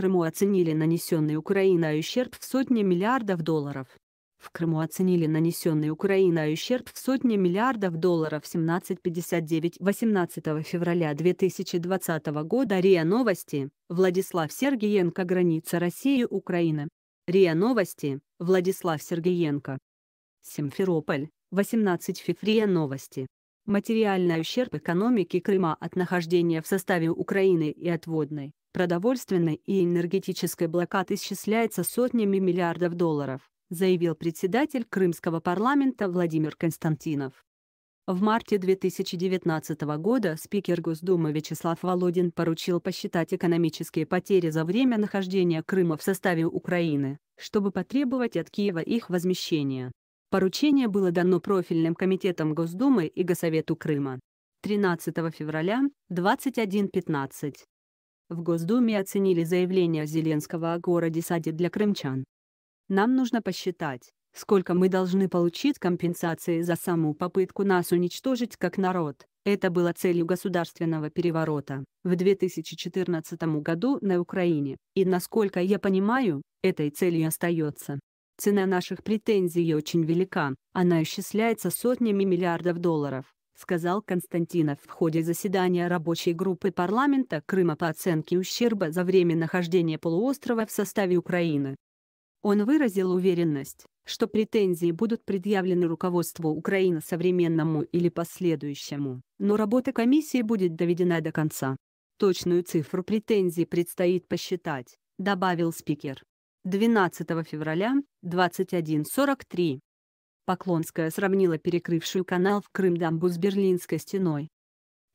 Крыму оценили нанесенный Украиной ущерб в сотни миллиардов долларов. В Крыму оценили нанесенный Украиной ущерб в сотни миллиардов долларов 17.59 18 февраля 2020 года РИА Новости, Владислав Сергеенко «Граница России Украины». РИА Новости, Владислав Сергеенко. Симферополь, 18 февраля Новости. Материальный ущерб экономики Крыма от нахождения в составе Украины и отводной продовольственной и энергетической блокад исчисляется сотнями миллиардов долларов, заявил председатель крымского парламента Владимир Константинов. В марте 2019 года спикер Госдумы Вячеслав Володин поручил посчитать экономические потери за время нахождения Крыма в составе Украины, чтобы потребовать от Киева их возмещения. Поручение было дано профильным комитетам Госдумы и Госсовету Крыма. 13 февраля, 21.15. В Госдуме оценили заявление Зеленского о городе Саде для крымчан. Нам нужно посчитать, сколько мы должны получить компенсации за саму попытку нас уничтожить как народ. Это было целью государственного переворота в 2014 году на Украине, и насколько я понимаю, этой целью остается. Цена наших претензий очень велика, она исчисляется сотнями миллиардов долларов сказал Константинов в ходе заседания рабочей группы парламента Крыма по оценке ущерба за время нахождения полуострова в составе Украины. Он выразил уверенность, что претензии будут предъявлены руководству Украины современному или последующему, но работа комиссии будет доведена до конца. Точную цифру претензий предстоит посчитать, добавил спикер. 12 февраля, 21.43. Поклонская сравнила перекрывшую канал в Крым дамбу с Берлинской стеной.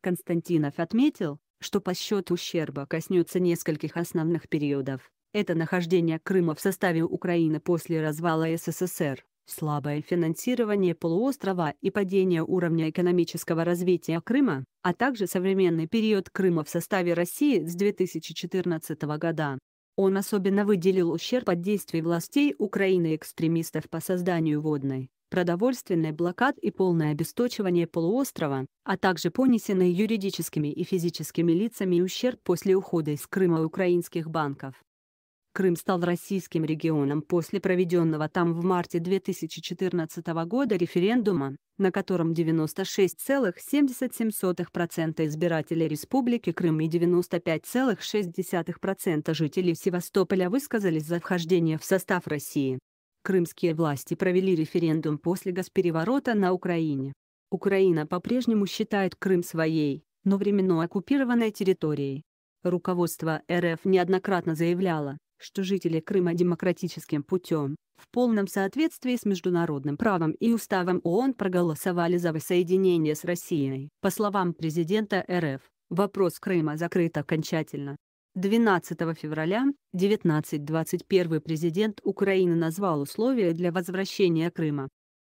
Константинов отметил, что по счету ущерба коснется нескольких основных периодов. Это нахождение Крыма в составе Украины после развала СССР, слабое финансирование полуострова и падение уровня экономического развития Крыма, а также современный период Крыма в составе России с 2014 года. Он особенно выделил ущерб от действий властей Украины и экстремистов по созданию водной, продовольственный блокад и полное обесточивание полуострова, а также понесенные юридическими и физическими лицами ущерб после ухода из Крыма украинских банков. Крым стал российским регионом после проведенного там в марте 2014 года референдума, на котором 96,77% избирателей Республики Крым и 95,6% жителей Севастополя высказались за вхождение в состав России. Крымские власти провели референдум после госпереворота на Украине. Украина по-прежнему считает Крым своей, но временно оккупированной территорией. Руководство РФ неоднократно заявляло, что жители Крыма демократическим путем, в полном соответствии с международным правом и уставом ООН проголосовали за воссоединение с Россией. По словам президента РФ, вопрос Крыма закрыт окончательно. 12 февраля 1921 президент Украины назвал условия для возвращения Крыма